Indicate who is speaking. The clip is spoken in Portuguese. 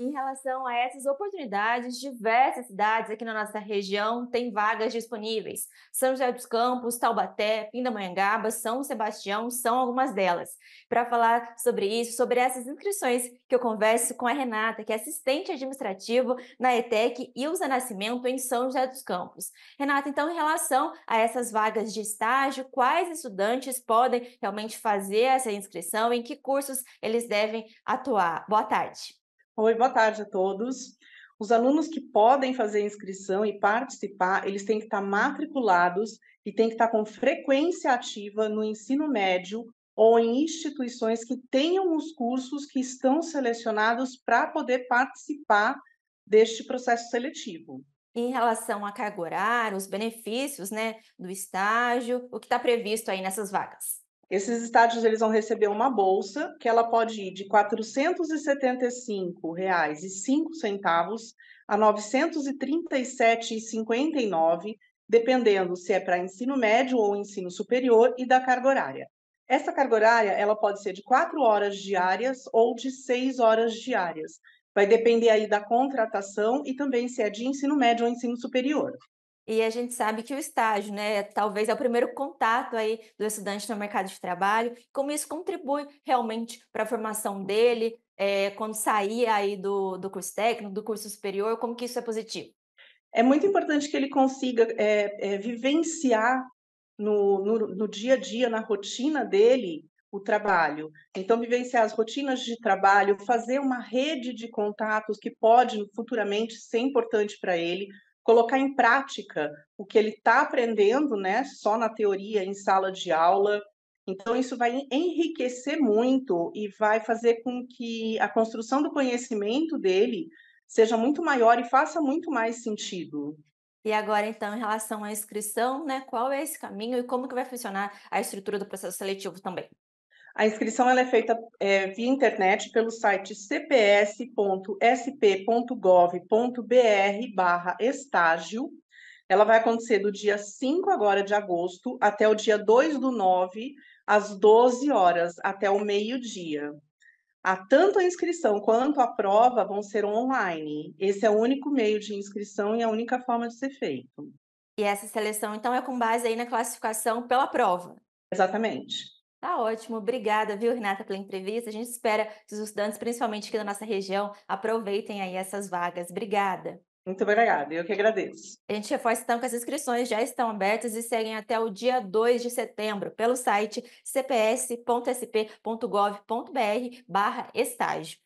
Speaker 1: Em relação a essas oportunidades, diversas cidades aqui na nossa região têm vagas disponíveis. São José dos Campos, Taubaté, Pindamonhangaba, São Sebastião são algumas delas. Para falar sobre isso, sobre essas inscrições, que eu converso com a Renata, que é assistente administrativo na ETEC Ilza Nascimento em São José dos Campos. Renata, então, em relação a essas vagas de estágio, quais estudantes podem realmente
Speaker 2: fazer essa inscrição, em que cursos eles devem atuar? Boa tarde. Oi, boa tarde a todos. Os alunos que podem fazer inscrição e participar, eles têm que estar matriculados e têm que estar com frequência ativa no ensino médio ou em instituições que tenham os cursos que estão selecionados para poder participar deste processo seletivo. Em relação a cargo horária, os
Speaker 1: benefícios né, do estágio,
Speaker 2: o que está previsto aí nessas vagas? Esses estádios eles vão receber uma bolsa que ela pode ir de R$ 475,05 a R$ 937,59, dependendo se é para ensino médio ou ensino superior e da carga horária. Essa carga horária ela pode ser de 4 horas diárias ou de 6 horas diárias. Vai depender aí da contratação e também se é de ensino médio ou ensino superior. E a gente
Speaker 1: sabe que o estágio, né, talvez é o primeiro contato aí do estudante no mercado de trabalho, como isso contribui realmente para a formação dele, é, quando sair aí do,
Speaker 2: do curso técnico, do curso superior, como que isso é positivo? É muito importante que ele consiga é, é, vivenciar no, no, no dia a dia, na rotina dele, o trabalho. Então, vivenciar as rotinas de trabalho, fazer uma rede de contatos que pode futuramente ser importante para ele, colocar em prática o que ele está aprendendo, né, só na teoria, em sala de aula. Então, isso vai enriquecer muito e vai fazer com que a construção do conhecimento dele seja muito maior e faça muito mais sentido. E agora, então, em relação à
Speaker 1: inscrição, né, qual é esse caminho e como que vai funcionar
Speaker 2: a estrutura do processo seletivo também? A inscrição é feita é, via internet pelo site cps.sp.gov.br barra estágio. Ela vai acontecer do dia 5 agora de agosto até o dia 2 do 9, às 12 horas, até o meio-dia. A tanto a inscrição quanto a prova vão ser online. Esse é o único meio de inscrição e a única forma de ser feito. E essa seleção, então, é com base aí na classificação pela prova. Exatamente.
Speaker 1: Tá ótimo, obrigada, viu, Renata, pela entrevista. A gente espera que os estudantes, principalmente aqui da nossa região, aproveitem aí essas vagas. Obrigada.
Speaker 2: Muito obrigada, eu que agradeço.
Speaker 1: A gente reforça então que as inscrições já estão abertas e seguem até o dia 2 de setembro pelo site cps.sp.gov.br barra estágio.